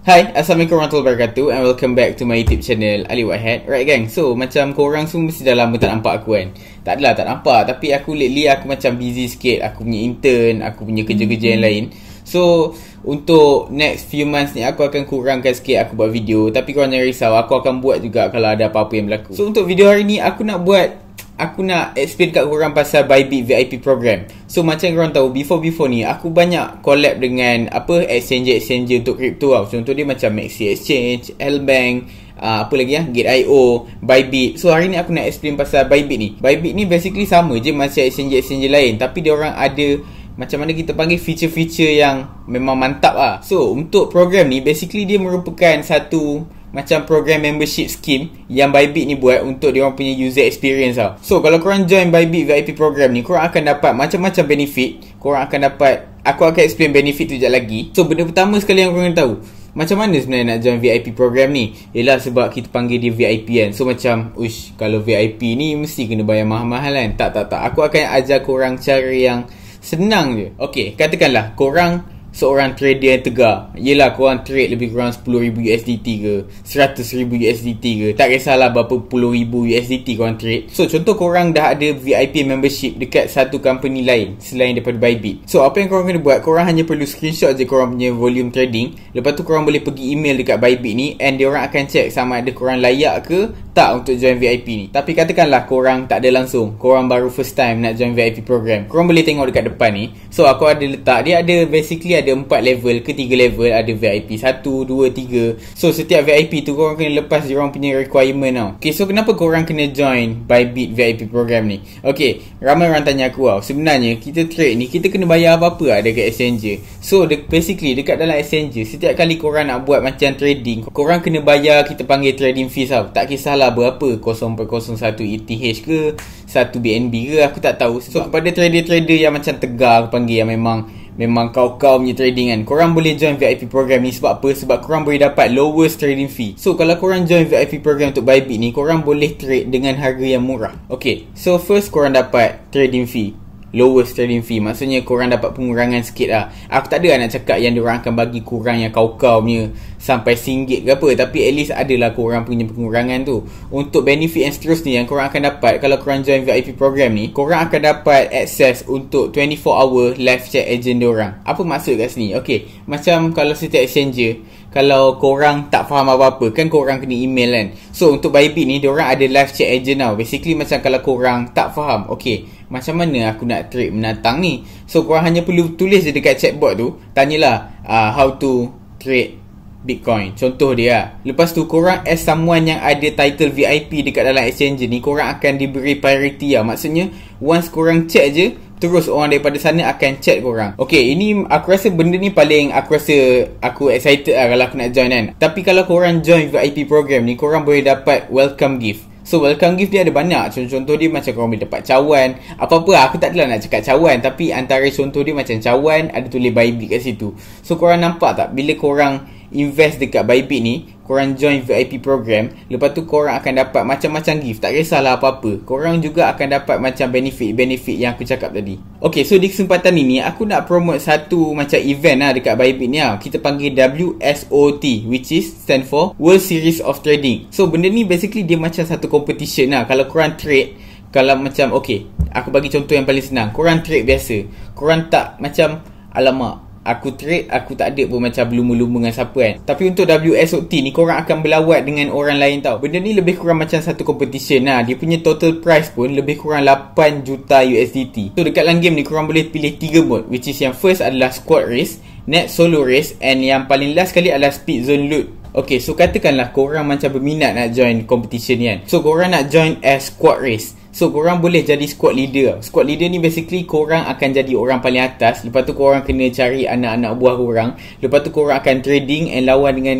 Hai, Assalamualaikum warahmatullahi wabarakatuh and welcome back to my YouTube channel Ali Wahed. Right gang, so macam korang semua mesti dah lama tak nampak aku kan. Tak adalah tak nampak tapi aku lately aku macam busy sikit. Aku punya intern, aku punya kerja-kerja yang hmm. lain. So, untuk next few months ni aku akan kurangkan sikit aku buat video Tapi korang jangan risau, aku akan buat juga kalau ada apa-apa yang berlaku So, untuk video hari ni aku nak buat aku nak explain kat korang pasal Bybit VIP program. So macam korang tahu before before ni aku banyak collab dengan apa exchange exchange untuk crypto lah. Contoh dia macam Maxi Exchange, L Bank, uh, ah, apa lagi ya? Ah, Gate.io, Bybit. So hari ni aku nak explain pasal Bybit ni. Bybit ni basically sama je macam exchange exchange lain tapi dia orang ada macam mana kita panggil feature-feature yang memang mantap lah. So, untuk program ni, basically dia merupakan satu macam program membership scheme yang Bybit ni buat untuk dia orang punya user experience tau. So kalau korang join Bybit VIP program ni, korang akan dapat macam-macam benefit. Korang akan dapat aku akan explain benefit tu jap lagi. So benda pertama sekali yang korang kena tahu, macam mana sebenarnya nak join VIP program ni? Ialah sebab kita panggil dia VIP kan. So macam, ush, kalau VIP ni mesti kena bayar mahal-mahal kan. Tak, tak, tak. Aku akan ajar korang cara yang senang je. Okay, katakanlah korang seorang trader yang tegar Yelah korang trade lebih kurang 10,000 USDT ke 100,000 USDT ke Tak kisahlah berapa puluh ribu USDT korang trade So contoh korang dah ada VIP membership dekat satu company lain Selain daripada Bybit So apa yang korang kena buat Korang hanya perlu screenshot je korang punya volume trading Lepas tu korang boleh pergi email dekat Bybit ni And dia orang akan check sama ada korang layak ke tak untuk join VIP ni Tapi katakanlah korang tak ada langsung Korang baru first time nak join VIP program Korang boleh tengok dekat depan ni So aku ada letak Dia ada basically ada ada 4 level ke tiga level ada VIP satu dua tiga so setiap VIP tu korang kena lepas diorang punya requirement tau ok so kenapa korang kena join bit VIP program ni ok ramai orang tanya aku tau sebenarnya kita trade ni kita kena bayar apa-apa lah dekat exchanger so the, basically dekat dalam exchanger setiap kali korang nak buat macam trading korang kena bayar kita panggil trading fees tau tak kisahlah berapa 0.01 ETH ke 1 BNB ke aku tak tahu so kepada trader-trader yang macam tegar aku panggil yang memang memang kau-kau punya trading kan. Korang boleh join VIP program ni sebab apa? Sebab korang boleh dapat lowest trading fee. So, kalau korang join VIP program untuk buy Bybit ni, korang boleh trade dengan harga yang murah. Okay, so first korang dapat trading fee lower selling fee. Maksudnya korang dapat pengurangan sikit lah. Aku takde ada nak cakap yang diorang akan bagi kurang yang kau-kau punya sampai singgit ke apa. Tapi at least adalah korang punya pengurangan tu. Untuk benefit and ni yang korang akan dapat kalau korang join VIP program ni, korang akan dapat access untuk 24 hour live chat agent diorang. Apa maksud kat sini? Okay, macam kalau setiap exchanger, kalau korang tak faham apa-apa kan korang kena email kan. So untuk VIP ni, diorang ada live chat agent tau. Basically macam kalau korang tak faham, okay, macam mana aku nak trade menantang ni so korang hanya perlu tulis je dekat chatbot tu tanyalah uh, how to trade bitcoin contoh dia ah. lepas tu korang as someone yang ada title VIP dekat dalam exchange ni korang akan diberi priority lah maksudnya once korang check je terus orang daripada sana akan chat korang Okay, ini aku rasa benda ni paling aku rasa aku excited lah kalau aku nak join kan tapi kalau korang join VIP program ni korang boleh dapat welcome gift So welcome gift dia ada banyak Contoh-contoh dia macam korang boleh dapat cawan Apa-apa lah, aku tak nak cakap cawan Tapi antara contoh dia macam cawan Ada tulis Bybit kat situ So korang nampak tak bila korang invest dekat Bybit ni korang join VIP program lepas tu korang akan dapat macam-macam gift tak kisahlah apa-apa korang juga akan dapat macam benefit-benefit yang aku cakap tadi Okay so di kesempatan ini aku nak promote satu macam event lah dekat Bybit ni lah kita panggil WSOT which is stand for World Series of Trading so benda ni basically dia macam satu competition lah kalau korang trade kalau macam okay aku bagi contoh yang paling senang korang trade biasa korang tak macam alamak aku trade aku tak ada pun macam berlumba-lumba dengan siapa kan tapi untuk WSOT ni korang akan berlawat dengan orang lain tau benda ni lebih kurang macam satu competition lah dia punya total price pun lebih kurang 8 juta USDT so dekat dalam game ni korang boleh pilih 3 mode which is yang first adalah squad race next solo race and yang paling last sekali adalah speed zone loot Okay, so katakanlah korang macam berminat nak join competition ni kan. So korang nak join as squad race. So korang boleh jadi squad leader Squad leader ni basically korang akan jadi orang paling atas Lepas tu korang kena cari anak-anak buah korang Lepas tu korang akan trading and lawan dengan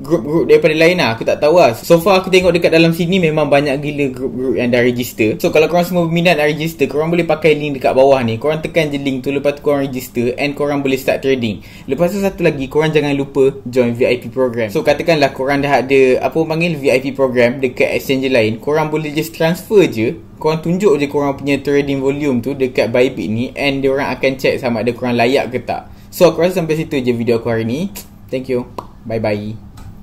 grup-grup daripada lain lah aku tak tahu lah so far aku tengok dekat dalam sini memang banyak gila grup-grup yang dah register so kalau korang semua minat nak register korang boleh pakai link dekat bawah ni korang tekan je link tu lepas tu korang register and korang boleh start trading lepas tu satu lagi korang jangan lupa join VIP program so katakanlah korang dah ada apa panggil VIP program dekat exchange lain korang boleh just transfer je korang tunjuk je korang punya trading volume tu dekat Bybit ni and orang akan check sama ada korang layak ke tak so aku rasa sampai situ je video aku hari ni thank you Bye-bye.